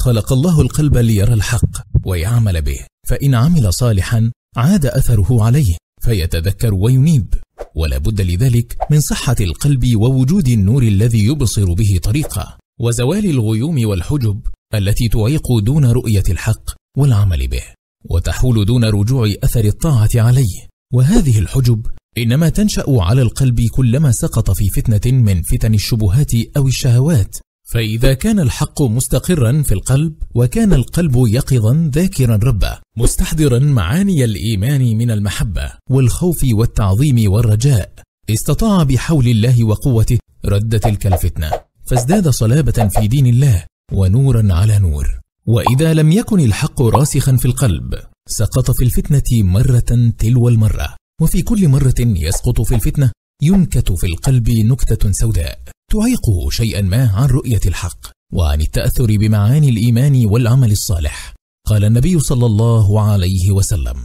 خلق الله القلب ليرى الحق ويعمل به فإن عمل صالحا عاد أثره عليه فيتذكر وينيب ولا بد لذلك من صحة القلب ووجود النور الذي يبصر به طريقه وزوال الغيوم والحجب التي تعيق دون رؤية الحق والعمل به وتحول دون رجوع أثر الطاعة عليه وهذه الحجب إنما تنشأ على القلب كلما سقط في فتنة من فتن الشبهات أو الشهوات فإذا كان الحق مستقرا في القلب وكان القلب يقظا ذاكرا ربه مستحضرا معاني الإيمان من المحبة والخوف والتعظيم والرجاء استطاع بحول الله وقوته رد تلك الفتنة فازداد صلابة في دين الله ونورا على نور وإذا لم يكن الحق راسخا في القلب سقط في الفتنة مرة تلو المرة وفي كل مرة يسقط في الفتنة ينكت في القلب نكتة سوداء تعيقه شيئا ما عن رؤية الحق وعن التأثر بمعاني الإيمان والعمل الصالح قال النبي صلى الله عليه وسلم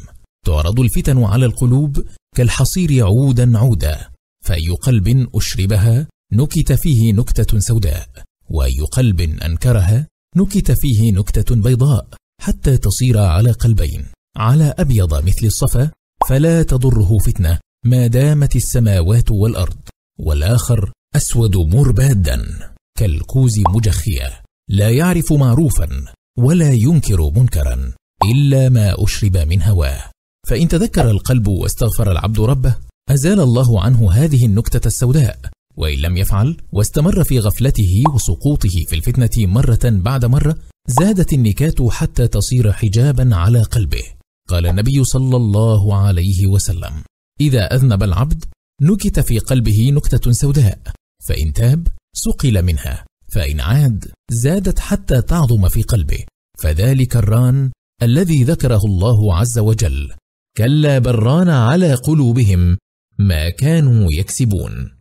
تعرض الفتن على القلوب كالحصير عودا عودا فأي قلب أشربها نكت فيه نكتة سوداء وأي قلب أنكرها نكت فيه نكتة بيضاء حتى تصير على قلبين على أبيض مثل الصفا فلا تضره فتنة ما دامت السماوات والأرض والآخر أسود مربادا كالكوز مجخية لا يعرف معروفا ولا ينكر منكرا إلا ما أشرب من هواه فإن تذكر القلب واستغفر العبد ربه أزال الله عنه هذه النكتة السوداء وإن لم يفعل واستمر في غفلته وسقوطه في الفتنة مرة بعد مرة زادت النكات حتى تصير حجابا على قلبه قال النبي صلى الله عليه وسلم إذا أذنب العبد نكت في قلبه نكتة سوداء فإن تاب سقل منها فإن عاد زادت حتى تعظم في قلبه فذلك الران الذي ذكره الله عز وجل كلا بل ران على قلوبهم ما كانوا يكسبون